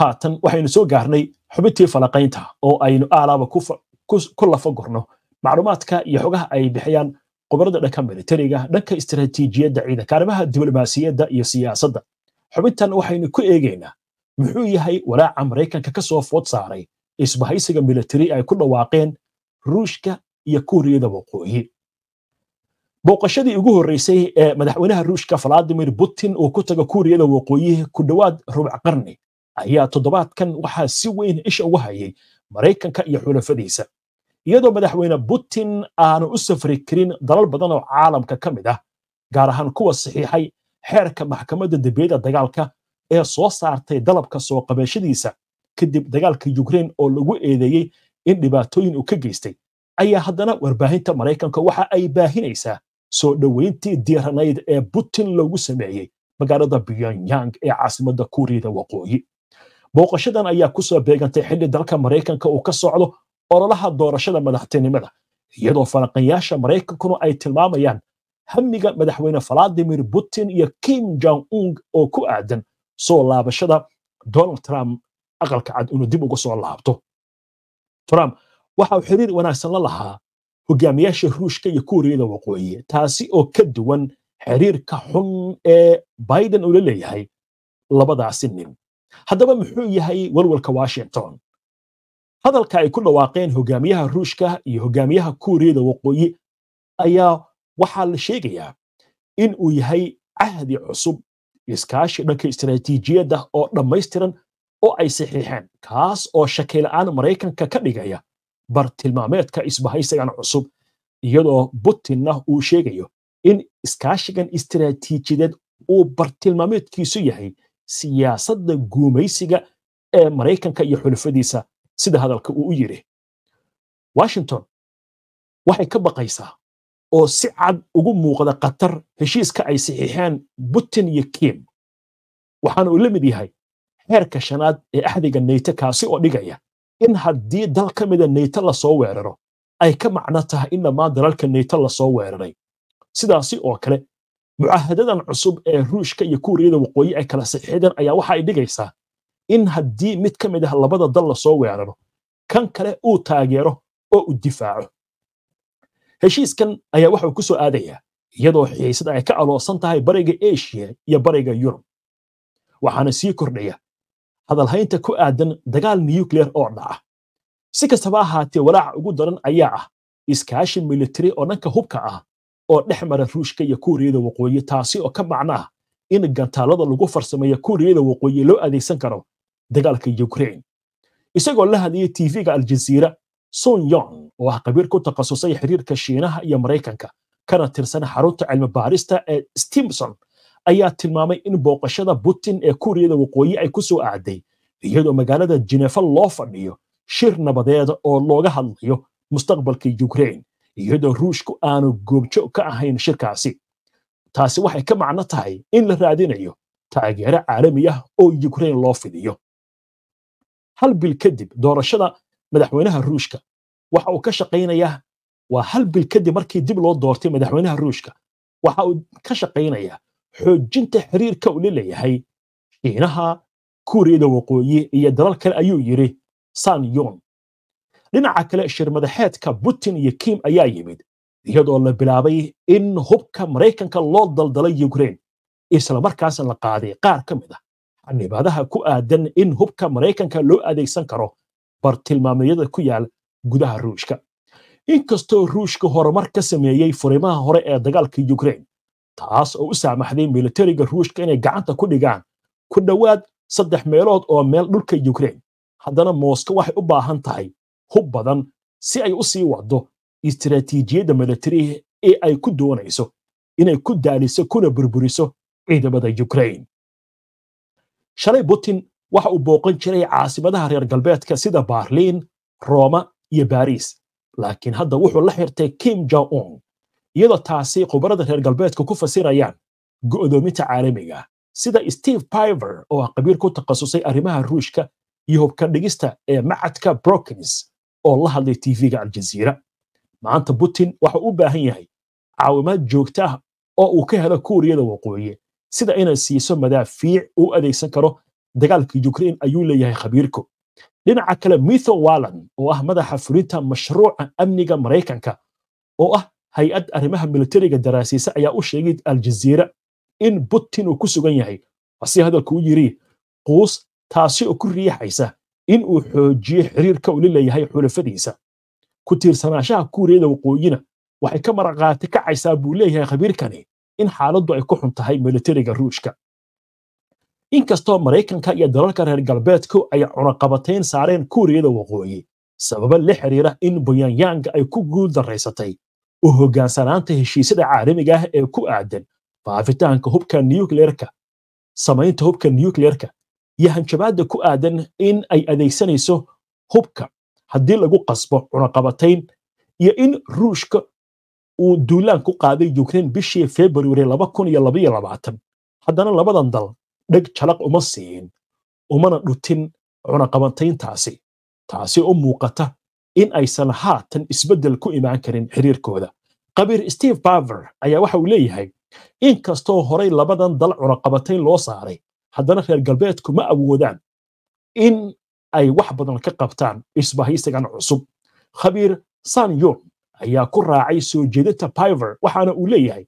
haatan waxaynu soo gaarnay xubintii falaqaynta oo aynu aalaaba ku lafagurno macluumaadka iyo xogaha ay bixiyaan qubarada dhanka militariga dhanka istaraatiijiyadda ciidanka arrimaha diblomaasiyadda iyo siyaasadda xubintan waxaynu ku eegaynaa muxuu yahay walaaca maraykanka kasoo food saaray isbahaysiga militari ay ku dhawaaqeen ruushka iyo kuuriyada waqooyi booqashadii ugu horreysay ee madaxweynaha ruushka valadimir putin uu ku taga kuuriyada waqooyi ku dhowaad rubac qarni ayaa toddobaadkan waxaa si weyn isha ugu hayay maraykanka iyo xulafadiisa iyadoo madaxweyne butin aana u safri karin dalal badan oo caalamka ka mid ah gaar ahaan kuwa saxiixay xeerka maxkamadda dembiyada dagaalka ee soo saartay dalabka soo qabashadiisa kadib dagaalka yukrein oo lagu eedeeyey in dhibaatooyin uu ka geystay ayaa haddana warbaahinta maraykanka waxa ay baahinaysaa soo dhoweyntii diiranayd ee butin loogu sameeyey magaalada pyongyang ee caasimadda kuuriyada waqooyi booqashadan ayaa kusoo beegantay xilli dalka maraykanka uu ka socdo ololaha doorashada madaxtinimada iyadoo falanqanyaasha maraykankuna ay tilmaamayaan hamiga madaxweyne valadimir putin iyo kim jong ung oo ku aadan soo laabashada donald trump aqalka cad inuu dib uga soo laabto trump waxauu xiriir wanaagsan la lahaa hogaamiyaasha ruushka iyo kuuriyada waqooyi taasi oo ka duwan xiriirka xun ee biden uu la leeyahay labadaasi nin haddaba muxuu yahay walwalka washington hadalka ay ku dhawaaqeen hogaamiyaha ruushka iyo hogaamiyaha kuuriyada waqooyi ayaa waxaa la sheegayaa in uu yahay cahdi cusub iskaashi dhanka istaraatiijiyadda oo dhammaystiran oo ay saxiixeen kaas oo shakila'aan maraykanka ka dhigaya bartilmaameedka isbahaysigan cusub iyadoo butinna uu sheegayo in iskaashigan istaraatiijiyadeed uu bartilmaameedkiisu yahay siyaasadda guumaysiga ee maraykanka iyo xulafadiisa sida hadalka uu u yidhi washington waxay ka baqaysaa oo si cad ugu muuqda khatar heshiiska ay saxiixeen butin iyo kim waxaana uu la mid yahay xeerka shanaad ee axdiga nayto kaasi oo dhigaya in haddii dal ka mida nayto lasoo weeraro ay ka macno tahay in dhammaan dalalka nayto lasoo weeraray sidaasi oo kale mucahadadan cusub ee ruushka iyo kuuriyada waqooyi ay kala saxiixdeen ayaa waxa ay dhigaysaa in haddii mid ka mid ah labada dal lasoo weeraro kan kale uu taageero oo u difaaco heshiiskan ayaa waxau ku soo aadayaa iyadoo xiisada ay ka aloosan tahay bariga eshiya iyo bariga yurub waxaana sii kordhaya hadalhaynta ku aadan dagaal niyukleer oo ah. dhaca si kastaba ahaatee walaaca ugu daran ayaa ah iskaashi militari oo dhanka hubka ah oo dhex mara ruushka iyo kuuriyada waqooyi taasi oo ka macnaah in gantaalada lagu farsameeya kuuriyada waqooyi loo adeegsan karo dagaalka ukrain isagoo la hadlayay tv-ga aljaziira son yon oo ah qabiir ku takhasusay xiriirka shiinaha iyo maraykanka kana tirsan xarunta cilmi baarista ee stimson ayaa tilmaamay in booqashada putin ee kuuriyada waqooyi ay ku soo acday iyadoo magaalada jinefa loo fadhiyo shir nabadeeda oo looga hadlayo mustaqbalka ukrain iyadoo ruushku aanu goobjo ka ahayn shirkaasi taasi waxay ka macno tahay in la raadinayo taageero caalami ah oo yukrain loo fidiyo hal bil kadib doorashada madaxweynaha ruushka waxa uu ka shaqaynayaa waa hal bil kadib markii dib loo doortay madaxweynaha ruushka waxa uu ka shaqaynayaa xoojinta xiriirka uu laleeyahay shiinaha kuuriyada waqooyi iyo dalal kale ayuu yidhi san yon dhinaca kale shir madaxeedka putin iyo kim ayaa yimid iyadoo la bilaabay in hubka maraykanka loo daldalay ukrain islamarkaasna la qaaday qaar ka mid ah xanibaadaha ku aadan in hubka maraykanka loo adeegsan karo bartilmaameedyada ku yaal gudaha ruushka inkastoo ruushka horumar ka sameeyey furimaha hore ee dagaalka ukrain taas oo u saamaxday militariga ruushka inay gacanta ku dhigaan ku dhowaad saddex meelood oo meel dhulka ukrain haddana mooska waxay u baahan tahay hub badan si ay u sii wacdo istaraatiijiyadda milatariha ee ay ku doonayso inay ku daaliso kuna burburiso ciidamada ukrain shalay putin waxa uu booqan jiray caasimadaha reer galbeedka sida baarliin rooma iyo baariis laakiin hadda wuxuu la xirtay kim jong un iyadoo taasi khubarada reer galbeedka ku fasirayaan go'doominta caalamiga ah, sida steve piver oo ah qabiil ku takhasusay arrimaha ruushka iyo hubka dhigista ee macadka brokins oo la hadlay tv-ga aljaziira maanta putin waxa u baahan yahay caawimaad joogta ah oo uu ka helo kuuriyada waqooyi sida inay siiso madaafiic uu adeegsan karo dagaalka ukrain ayuu leeyahay khabiirku dhinaca kale mitho wallan oo ah madaxa fulinta mashruuca amniga maraykanka oo ah hay-ad arrimaha militariga daraasiisa ayaa u sheegay aljaziira in putin uu ku sugan yahay hase hadalku u yiri quus taasi oo ku riixaysa in uu xoojiyo xiriirka uu leeyahay xulafadiisa ku tiirsanaashaha kuuriyada waqooyina waxay ka maraqaati kacaysaa buu leeyahay khabiirkani in xaaladdu ay ku xun tahay militariga ruushka inkastoo maraykanka iyo dalalka reer galbeedku ay cunaqabateyn saareen kuuriyada waqooyi sababo la xiriira in buyanyaanga ay ku guul daraysatay u hoggaansanaanta heshiisyada caalamiga ah ee ku aadan faafitaanka hubka nukleerka samaynta hubka nukleerka iyo hanjabaadda ku aadan in ay adeegsanayso hubka haddii lagu qasbo cunaqabatayn iyo in ruushka uu duulaan ku qaaday yukrain bishii februari haddana labadan dal dheg jalaq uma siiyin umana dhutin cunaqabatayntaasi taasi u muuqata in aysan haatan isbeddel ku imaan karin xiriirkooda qabiir steve baver ayaa waxa uu leeyahay inkastoo horay labadan dal cunaqabatayn loo saaray haddana reer galbeedku ma awoodaan in ay wax badan ka qabtaan isbahaysigan cusub khabiir san yon ayaa ku raacay soo jeedinta piver waxaana uu leeyahay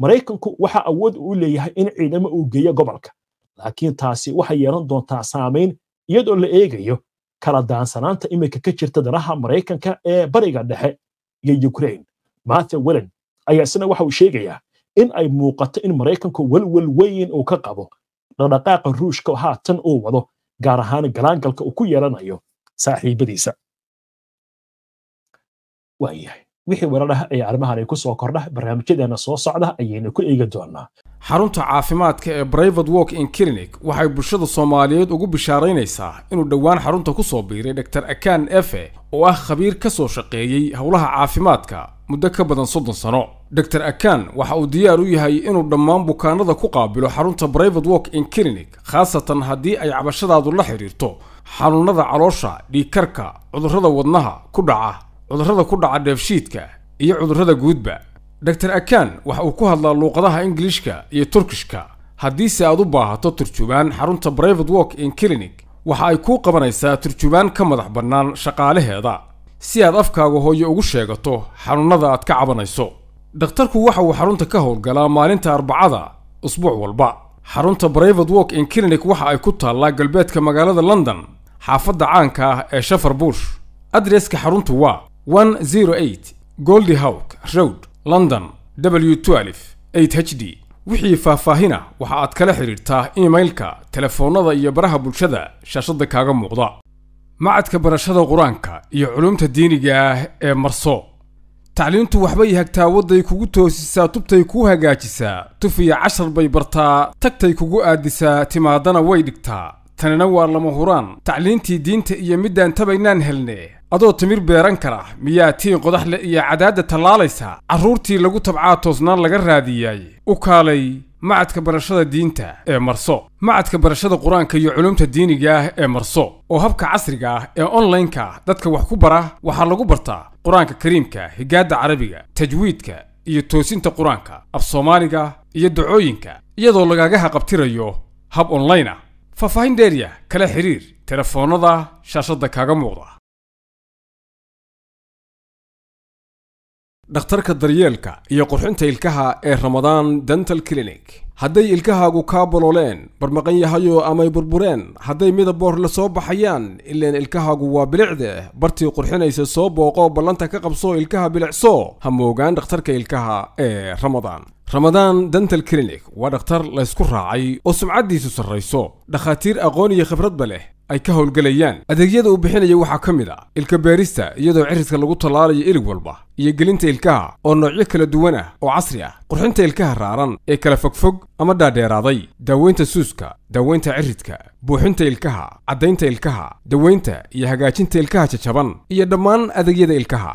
maraykanku waxa awood uu leeyahay in ciidamo uu geeyo gobolka laakiin taasi waxay yeelan doontaa saamayn iyadoo la eegayo kala daansanaanta iminka ka jirta danaha maraykanka ee bariga dhexe iyo ukrain mathe welen ayaa isna waxa uu sheegayaa in ay muuqato in maraykanku welwel weyn uu ka qabo dhaqdhaqaaqa ruushka haatan uu wado gaar ahaan galaangalka uu ku yeelanayo saaxiibadiisa waayahay wixii weeraraha ee arrimahan ay ku soo kordha barnaamijyadeena soo socda ayayna ku eegi doonaa xarunta caafimaadka ee brivate walk in clinic waxay bulshada soomaaliyeed ugu bishaaraynaysaa inuu dhowaan xarunta ku soo biiray dr akan efe oo ah khabiir ka soo shaqeeyey howlaha caafimaadka muddo ka badan soddon sano dr akan waxa uu diyaar u yahay inuu dhammaan bukaanada ku qaabilo xarunta brivate work in clinic khaasatan haddii ay cabashadaadu la xidhiirto xanuunnada caloosha dhiikarka cudurrada wadnaha ku dhaca cudurrada ku dhaca dheefshiidka iyo cudurrada guudba dor akan waxa uu ku hadlaa luuqadaha ingiliishka iyo turkishka haddiise aad u baahato turjubaan xarunta brivate work in clinic waxa ay kuu qabanaysaa turjubaan ka madax bannaan shaqaalaheeda si aad afkaaga hooyo ugu sheegato xanuunnada aad ka cabanayso dhakhtarku waxa uu xarunta ka howlgalaa maalinta arbacada usbuuc walba xarunta brivate walk in clinic waxa ay ku taallaa galbeedka magaalada london xaafadda caanka ah ee shafar bush adreska xaruntu waa one goldi hawk road london w h d wixii faahfaahina waxa aad kala xidhiirtaa emailka telefoonnada iyo baraha bulshada shaashadda kaaga muuqda macadka barashada qur-aanka iyo culumta diiniga ah ee marso tacliintu waxbay hagtaa wadday kugu toosisaa tubtay kuu hagaajisaa tufiya cashar bay bartaa tagtay kugu aadisaa timaadana way dhigtaa tanina waa lama huraan tacliintii diinta iyo middaan tabaynaan helne adoo timir beeran kara miyaa tii qodax iyo cadaadda tallaalaysaa carruurtii lagu tabcaa toosnaan laga raadiyaay u kaalay macadka barashada diinta ee marso macadka barashada qur-aanka iyo culumta diiniga ah ee marso oo habka casriga ah ee onlineka dadka wax ku bara waxaa lagu bartaa qur-aanka kariimka higaadda carabiga tajwiidka iyo toosinta qur-aanka af soomaaliga iyo dacooyinka iyadoo lagaagaha qabtirayo hab online ah faahfaahin dheerya kala xiriir telefoonnada shaashadda kaaga muuqda dhakhtarka daryeelka iyo qurxinta ilkaha ee ramadaan dental clinic hadday ilkahaagu kaa bololeen barmaqan yahayoo amay burbureen hadday midaboor la soo baxayaan ileen ilkahaagu waa bilicde bartii qurxinaysa soo booqoo ballanta ka qabso ilkaha bilicso ha moogaan dhakhtarka ilkaha ee ramadaan ramadaan dental clinic waa dhakhtar la laysku raacay oo sumcaddiisu sarrayso dhakhaatiir aqoon iyo khibradba leh ay ka howlgelayaan adeegyada uu bixinaya waxaa ka mid a ah ilka beerista iyadoo cirridka lagu tallaalayo ilig walba iyo gelinta ilkaha oo noocyo kala duwan ah oo casri ah qurxinta ilkaha raaran ee kala fogfog ama dhaadheeraaday daaweynta suuska daaweynta ciridka buuxinta ilkaha caddaynta ilkaha daweynta iyo hagaajinta ilkaha jajaban iyo dhammaan adeegyada ilkaha